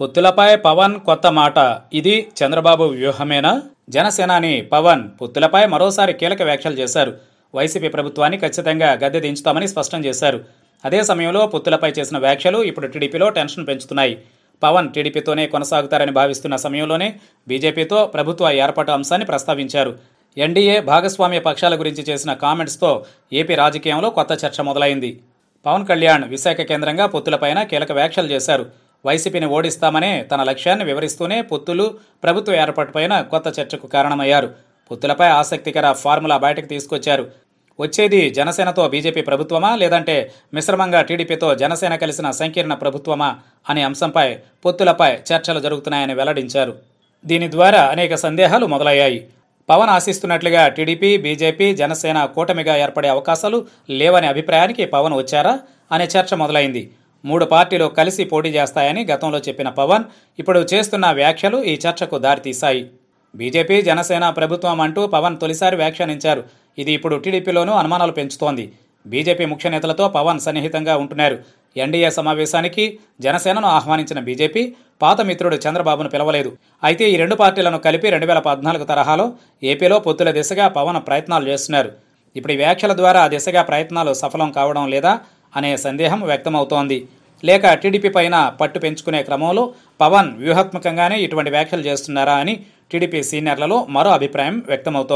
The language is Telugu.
పొత్తులపై పవన్ కొత్త మాట ఇది చంద్రబాబు వ్యూహమేనా జనసేనాని పవన్ పొత్తులపై మరోసారి కీలక వ్యాఖ్యలు చేశారు వైసీపీ ప్రభుత్వాన్ని ఖచ్చితంగా గద్దె దించుతామని స్పష్టం చేశారు అదే సమయంలో పుత్తులపై చేసిన వ్యాఖ్యలు ఇప్పుడు టీడీపీలో టెన్షన్ పెంచుతున్నాయి పవన్ టీడీపీతోనే కొనసాగుతారని భావిస్తున్న సమయంలోనే బీజేపీతో ప్రభుత్వ ఏర్పాటు అంశాన్ని ప్రస్తావించారు ఎన్డీఏ భాగస్వామ్య పక్షాల గురించి చేసిన కామెంట్స్తో ఏపీ రాజకీయంలో కొత్త చర్చ మొదలైంది పవన్ కళ్యాణ్ విశాఖ కేంద్రంగా పొత్తులపైన కీలక వ్యాఖ్యలు చేశారు వైసీపీని ఓడిస్తామనే తన లక్ష్యాన్ని వివరిస్తూనే పొత్తులు ప్రభుత్వ ఏర్పాటుపైన కొత్త చర్చకు కారణమయ్యారు పొత్తులపై ఆసక్తికర ఫార్ములా బయటకు తీసుకొచ్చారు వచ్చేది జనసేనతో బీజేపీ ప్రభుత్వమా లేదంటే మిశ్రమంగా టీడీపీతో జనసేన కలిసిన సంకీర్ణ ప్రభుత్వమా అనే అంశంపై పొత్తులపై చర్చలు జరుగుతున్నాయని వెల్లడించారు దీని ద్వారా అనేక సందేహాలు మొదలయ్యాయి పవన్ ఆశిస్తున్నట్లుగా టీడీపీ బీజేపీ జనసేన కూటమిగా ఏర్పడే అవకాశాలు లేవనే అభిప్రాయానికి పవన్ వచ్చారా అనే చర్చ మొదలైంది మూడు పార్టీలు కలిసి పోటీ చేస్తాయని గతంలో చెప్పిన పవన్ ఇప్పుడు చేస్తున్న వ్యాఖ్యలు ఈ చర్చకు దారితీశాయి బీజేపీ జనసేన ప్రభుత్వం అంటూ పవన్ తొలిసారి వ్యాఖ్యానించారు ఇది ఇప్పుడు టీడీపీలోనూ అనుమానాలు పెంచుతోంది బీజేపీ ముఖ్య నేతలతో పవన్ సన్నిహితంగా ఉంటున్నారు ఎన్డీఏ సమావేశానికి జనసేనను ఆహ్వానించిన బీజేపీ పాత మిత్రుడు చంద్రబాబును పిలవలేదు అయితే ఈ రెండు పార్టీలను కలిపి రెండు వేల పద్నాలుగు తరహాలో ఏపీలో పొత్తుల దిశగా పవన్ ప్రయత్నాలు చేస్తున్నారు ఇప్పుడు వ్యాఖ్యల ద్వారా ఆ దిశగా ప్రయత్నాలు సఫలం కావడం లేదా అనే సందేహం వ్యక్తమవుతోంది లేక టీడీపీ పైన పట్టు పెంచుకునే క్రమంలో పవన్ వ్యూహాత్మకంగానే ఇటువంటి వ్యాఖ్యలు చేస్తున్నారా అని టీడీపీ సీనియర్లలో మరో అభిప్రాయం వ్యక్తమవుతోంది